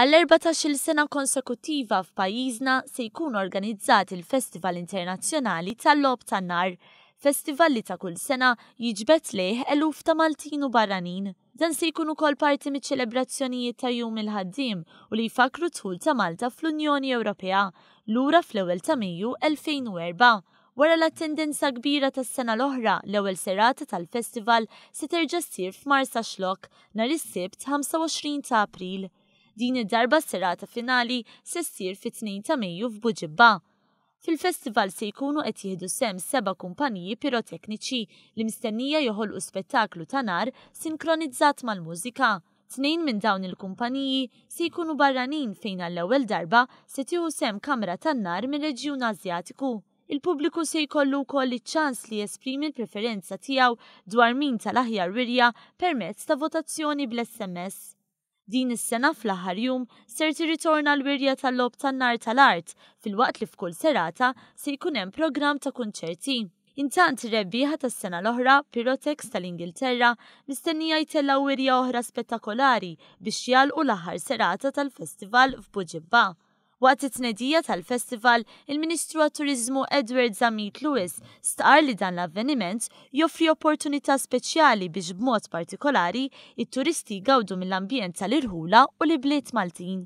Għall-14 sena konsekutiva f'pajjiżna se jkun organizzat il-Festival Internazzjonali tal-Lob tan-Nar, festival li ta' kull sena jiġbet leħ eluf ta' Maltin u barranin. Dan se jkun ukoll parti miċ ċelebrazzjonijiet ta' jum il-ħaddim u li jfakru tħul ta' Malta fl-Unjoni Ewropea lura fl-ewwel ta' Mejju 2004 wara l-attendenza kbira tas sena l-oħra l-ewwel serata tal-festival se terġa' ssir f'Marsa Xlok nhar is-Sibt 25 ta' April din id-darba serata finali se ssir fit-2 ta' Mejju f'Buġibba. Fil-festival se jkunu qed jieħdu sem seba' kumpaniji pirotekniċi li mistennija joħolqu spettaklu ta' nar sinkronizzat mal-mużika. Tnejn minn dawn il-kumpaniji se jkunu barranin fejn għall-ewwel darba se tieħu sem kamra tan-nar mir-Reġjun Azjatiku. Il-pubbliku se jkollu wkoll iċ-ċans li jesprimi l-preferenza tiegħu dwar min tal-aħjar wirja permezz ta' votazzjoni bl-SMS. Din is-sena fl-aħħar jum ser tirritorna l-wirja tal-lob tan-nar tal-art fil-waqt li f'kull serata se jkun hemm programm ta' kunċerti. Intant rebbieħa tas-sena l-oħra Pirotex tal-Ingilterra mistennija jtella wirja oħra spettakolari biex jalqu l-aħħar serata tal-festival f'Buġibba. Waqt it-tnedija tal-festival, il-Ministru għat-Turizmu Edward Zamit Lewis star li dan l-avveniment joffri opportunità speċjali biex b'mod partikolari it-turisti gawdu mill-ambjent tal-irħula u li bliet Maltin.